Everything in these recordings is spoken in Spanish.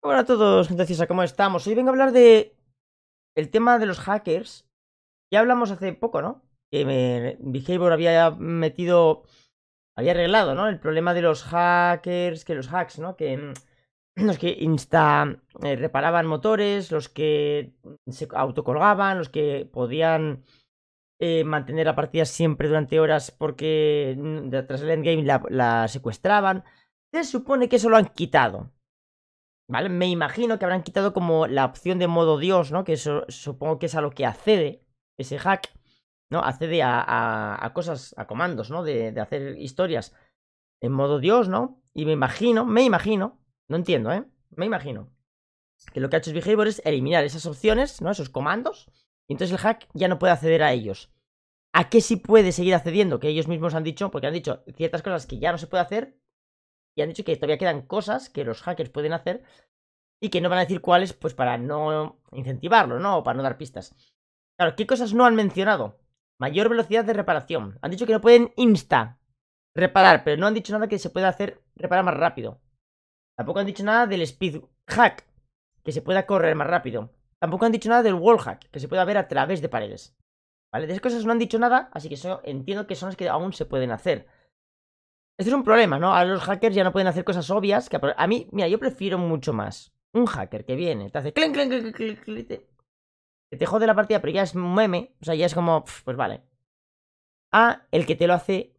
Hola a todos, gente a ¿cómo estamos? Hoy vengo a hablar de el tema de los hackers. Ya hablamos hace poco, ¿no? Que me, había metido, había arreglado, ¿no? El problema de los hackers, que los hacks, ¿no? Que los que insta eh, reparaban motores, los que se autocolgaban, los que podían eh, mantener la partida siempre durante horas porque mm, tras el endgame la secuestraban. Se supone que eso lo han quitado. ¿Vale? Me imagino que habrán quitado como la opción de modo Dios, ¿no? Que supongo que es a lo que accede ese hack, ¿no? Accede a, cosas, a comandos, ¿no? De, de, hacer historias en modo Dios, ¿no? Y me imagino, me imagino, no entiendo, ¿eh? Me imagino que lo que ha hecho Behavior es eliminar esas opciones, ¿no? Esos comandos, y entonces el hack ya no puede acceder a ellos. ¿A qué sí puede seguir accediendo? Que ellos mismos han dicho, porque han dicho ciertas cosas que ya no se puede hacer, y han dicho que todavía quedan cosas que los hackers pueden hacer y que no van a decir cuáles, pues para no incentivarlo, ¿no? O para no dar pistas. Claro, ¿qué cosas no han mencionado? Mayor velocidad de reparación. Han dicho que no pueden insta reparar, pero no han dicho nada que se pueda hacer reparar más rápido. Tampoco han dicho nada del speed hack, que se pueda correr más rápido. Tampoco han dicho nada del wall hack, que se pueda ver a través de paredes. ¿Vale? De esas cosas no han dicho nada, así que eso entiendo que son las que aún se pueden hacer. Esto es un problema, ¿no? A los hackers ya no pueden hacer cosas obvias. Que a mí, mira, yo prefiero mucho más un hacker que viene, te hace clen, clen, clen, clen te, te, jode la partida, pero ya es meme. O sea, ya es como, pues vale. A el que te lo hace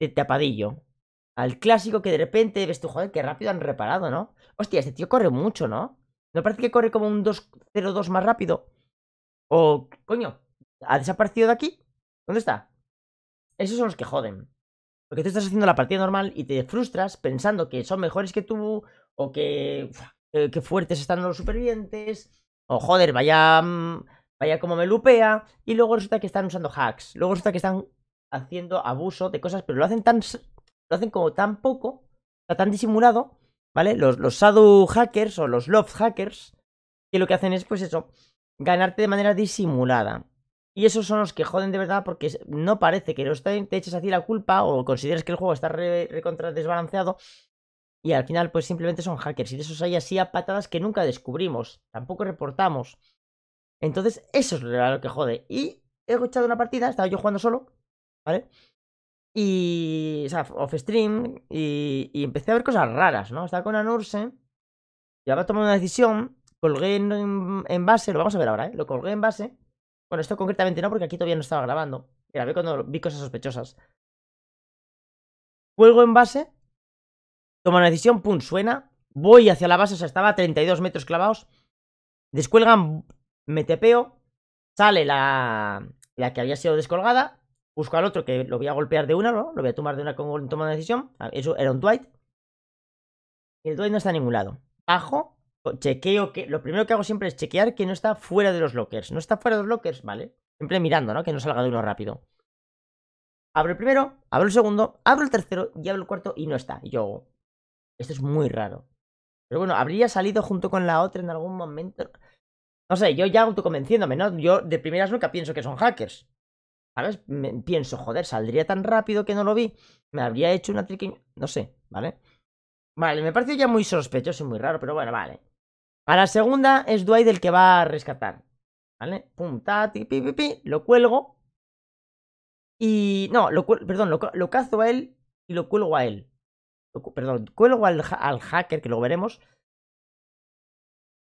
de tapadillo. Al clásico que de repente ves tú, joder, qué rápido han reparado, ¿no? Hostia, este tío corre mucho, ¿no? ¿No parece que corre como un 2-0-2 más rápido? O, coño, ¿ha desaparecido de aquí? ¿Dónde está? Esos son los que joden. Porque tú estás haciendo la partida normal y te frustras pensando que son mejores que tú, o que, eh, fuertes están los supervivientes, o joder, vaya, mm, vaya como me lupea, y luego resulta que están usando hacks, luego resulta que están haciendo abuso de cosas, pero lo hacen tan, lo hacen como tan poco, tan disimulado, ¿vale? Los, los hackers o los love hackers, que lo que hacen es, pues eso, ganarte de manera disimulada. Y esos son los que joden de verdad porque no parece que los te eches así la culpa o consideres que el juego está recontra desbalanceado. Y al final, pues simplemente son hackers. Y de esos hay así a patadas que nunca descubrimos, tampoco reportamos. Entonces, eso es lo que jode. Y he escuchado una partida, estaba yo jugando solo, ¿vale? Y. O sea, off stream. Y, empecé a ver cosas raras, ¿no? Estaba con Anurse. Y ahora tomado una decisión. Colgué en, en base, lo vamos a ver ahora, ¿eh? Lo colgué en base. Bueno, esto concretamente no, porque aquí todavía no estaba grabando. Grabé cuando vi cosas sospechosas. Cuelgo en base. Toma una decisión, pum, suena. Voy hacia la base, o sea, estaba a 32 metros clavados. Descuelgan, me tepeo. Sale la, la que había sido descolgada. Busco al otro que lo voy a golpear de una, ¿no? Lo voy a tomar de una con toma de decisión. Ah, eso era un Dwight. Y el Dwight no está a ningún lado. Bajo chequeo que. Lo primero que hago siempre es chequear que no está fuera de los lockers. No está fuera de los lockers, ¿vale? Siempre mirando, ¿no? Que no salga de uno rápido. Abro el primero, abro el segundo, abro el tercero y abro el cuarto y no está. yo. Esto es muy raro. Pero bueno, habría salido junto con la otra en algún momento. No sé, yo ya autoconvenciéndome, ¿no? Yo de primeras nunca pienso que son hackers. ¿Sabes? pienso, joder, saldría tan rápido que no lo vi. Me habría hecho una triqui... No sé, ¿vale? Vale, me parece ya muy sospechoso y muy raro, pero bueno, vale. A la segunda es Dwight el que va a rescatar. ¿Vale? Pum, tati, pi, pi, Lo cuelgo. Y. No, lo perdón, lo, cazo a él y lo cuelgo a él. perdón, cuelgo al, hacker, que luego veremos.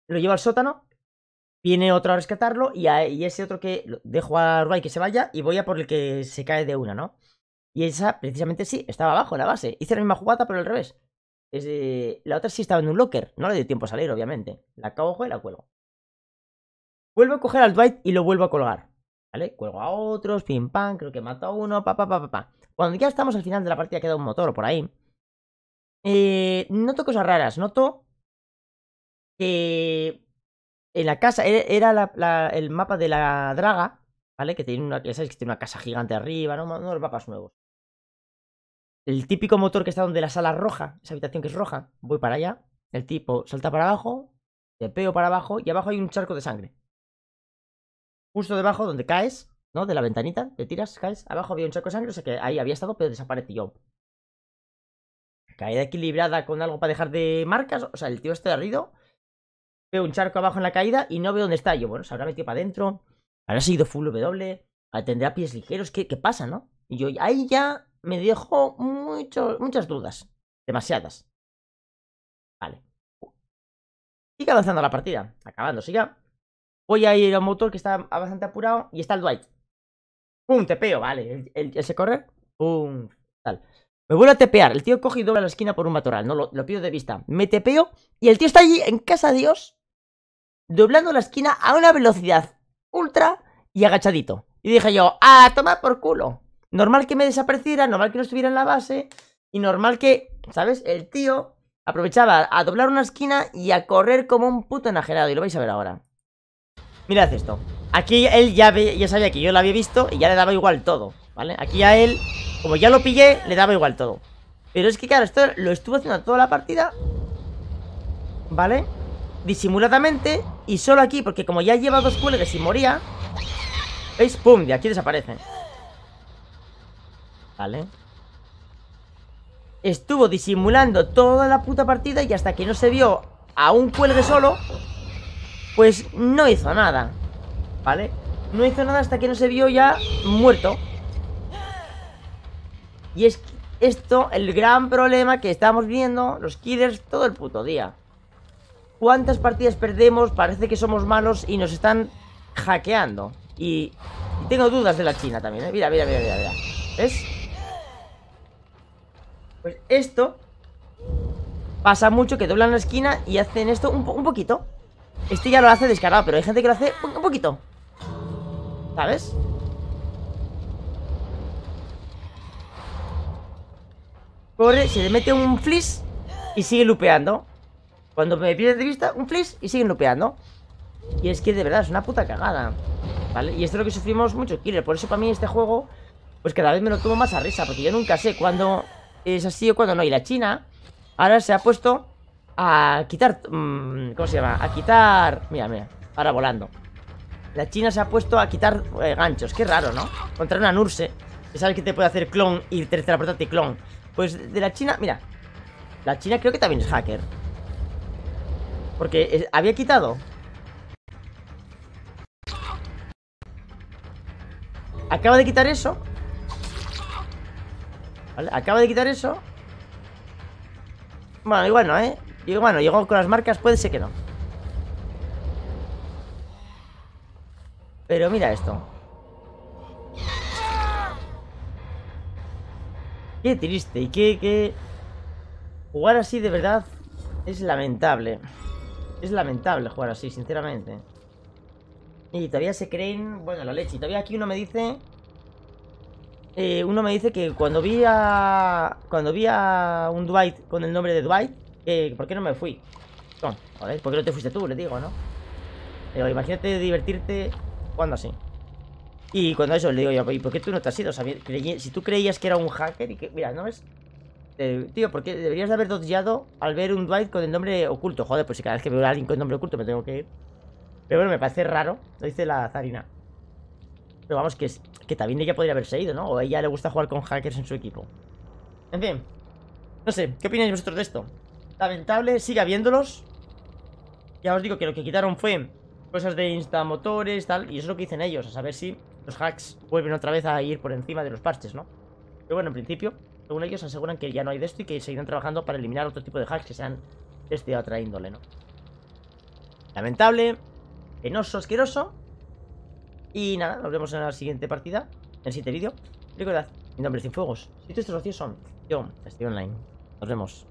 Lo llevo al sótano. Viene otro a rescatarlo y, y ese otro que dejo a Dwight que se vaya y voy a por el que se cae de una, ¿no? Y esa, precisamente sí, estaba abajo en la base. Hice la misma jugada, pero al revés. La otra sí estaba en un locker. No le dio tiempo a salir, obviamente. La cojo y la cuelgo. Vuelvo a coger al Dwight y lo vuelvo a colgar. ¿Vale? Cuelgo a otros, pim pam, creo que mato a uno, pa pa Cuando ya estamos al final de la partida, queda un motor por ahí. Eh, noto cosas raras. Noto que en la casa e, era el mapa de la draga, ¿vale? Que tiene una, ya sabéis que tiene una casa gigante arriba, ¿no? los mapas nuevos. El típico motor que está donde la sala roja, esa habitación que es roja, voy para allá, el tipo salta para abajo, te peo para abajo y abajo hay un charco de sangre. Justo debajo donde caes, ¿no? De la ventanita, te tiras, caes, abajo había un charco de sangre, o sea que ahí había estado, pero desapareció. Caída equilibrada con algo para dejar de marcas, o sea, el tío está derrido. Veo un charco abajo en la caída y no veo dónde está. Yo, bueno, se habrá metido para adentro, habrá seguido full W, tendrá pies ligeros, ¿qué, qué pasa, no? Y yo, ahí ya me dejó muchas dudas. Demasiadas. Vale. Sigue avanzando la partida. acabando ya. Voy a ir a un motor que está bastante apurado. Y está el Dwight. ¡Pum! Tepeo, vale. Él, se corre. ¡Pum! Tal. Me vuelvo a tepear. El tío coge y dobla la esquina por un matorral. No lo, lo pido de vista. Me tepeo. Y el tío está allí en casa de Dios. Doblando la esquina a una velocidad ultra y agachadito. Y dije yo, ¡ah, toma por culo! Normal que me desapareciera, normal que no estuviera en la base y normal que, ¿sabes? El tío aprovechaba a doblar una esquina y a correr como un puto enajenado y lo vais a ver ahora. Mirad esto. Aquí él ya, ya sabía que yo lo había visto y ya le daba igual todo, ¿vale? Aquí a él, como ya lo pillé, le daba igual todo. Pero es que claro, esto lo estuvo haciendo toda la partida ¿Vale? Disimuladamente Y solo aquí, porque como ya lleva dos cuelgues y moría ¿Veis? ¡Pum! De aquí desaparece Vale Estuvo disimulando toda la puta partida Y hasta que no se vio a un cuelgue solo Pues no hizo nada Vale No hizo nada hasta que no se vio ya muerto Y es esto el gran problema que estamos viendo Los killers todo el puto día ¿Cuántas partidas perdemos? Parece que somos malos y nos están hackeando Y tengo dudas de la China también, ¿eh? Mira, mira, mira, mira, mira. ¿Ves? Pues esto pasa mucho que doblan la esquina y hacen esto un, poquito. Este ya lo hace descarado, pero hay gente que lo hace un poquito. ¿Sabes? Corre, se le mete un flis y sigue lupeando. Cuando me pierde de vista, un flis y sigue lupeando. Y es que de verdad es una puta cagada. ¿Vale? Y esto es lo que sufrimos mucho, Killer. Por eso para mí este juego, pues cada vez me lo tomo más a risa. Porque yo nunca sé cuándo es así o cuando no. Y la China ahora se ha puesto a quitar... Mm, ¿Cómo se llama? A quitar... Mira, mira. Ahora volando. La China se ha puesto a quitar eh, ganchos. Qué raro, ¿no? Contra una Nurse. Que sabes que te puede hacer clon y teletransportarte clon. Pues de la China... Mira. La China creo que también es hacker. Porque eh, había quitado... Acaba de quitar eso Vale, acaba de quitar eso Bueno, igual no, ¿eh? Y bueno, llegó con las marcas, puede ser que no Pero mira esto Qué triste y qué, qué... Jugar así de verdad es lamentable Es lamentable jugar así, sinceramente Y todavía se creen... Bueno, la leche Y Todavía aquí uno me dice... Eh, uno me dice que cuando vi a. Cuando vi a un Dwight con el nombre de Dwight, ¿por qué no me fui? ¿por qué no te fuiste tú? Le digo, ¿no? Le imagínate divertirte cuando así. Y cuando eso le digo yo, ¿y por qué tú no te has ido? si tú creías que era un hacker y que. Mira, ¿no es eh, tío, ¿por qué deberías de haber dodgeado al ver un Dwight con el nombre oculto? Joder, pues si cada vez que veo a alguien con el nombre oculto me tengo que ir. Pero bueno, me parece raro, lo dice la zarina. Pero vamos, que, que también ella podría haberse ido, ¿no? O a ella le gusta jugar con hackers en su equipo. En fin. No sé, ¿qué opináis vosotros de esto? Lamentable, sigue habiéndolos. Ya os digo que lo que quitaron fue cosas de instamotores, tal. Y eso es lo que dicen ellos, a saber si los hacks vuelven otra vez a ir por encima de los parches, ¿no? Pero bueno, en principio, según ellos aseguran que ya no hay de esto y que seguirán trabajando para eliminar otro tipo de hacks que sean este atraíndole, ¿no? Lamentable, penoso, asqueroso, y nada, nos vemos en la siguiente partida, en el siguiente vídeo. Recordad, mi nombre es Cienfuegos. Si tus estos son yo, estoy online. Nos vemos.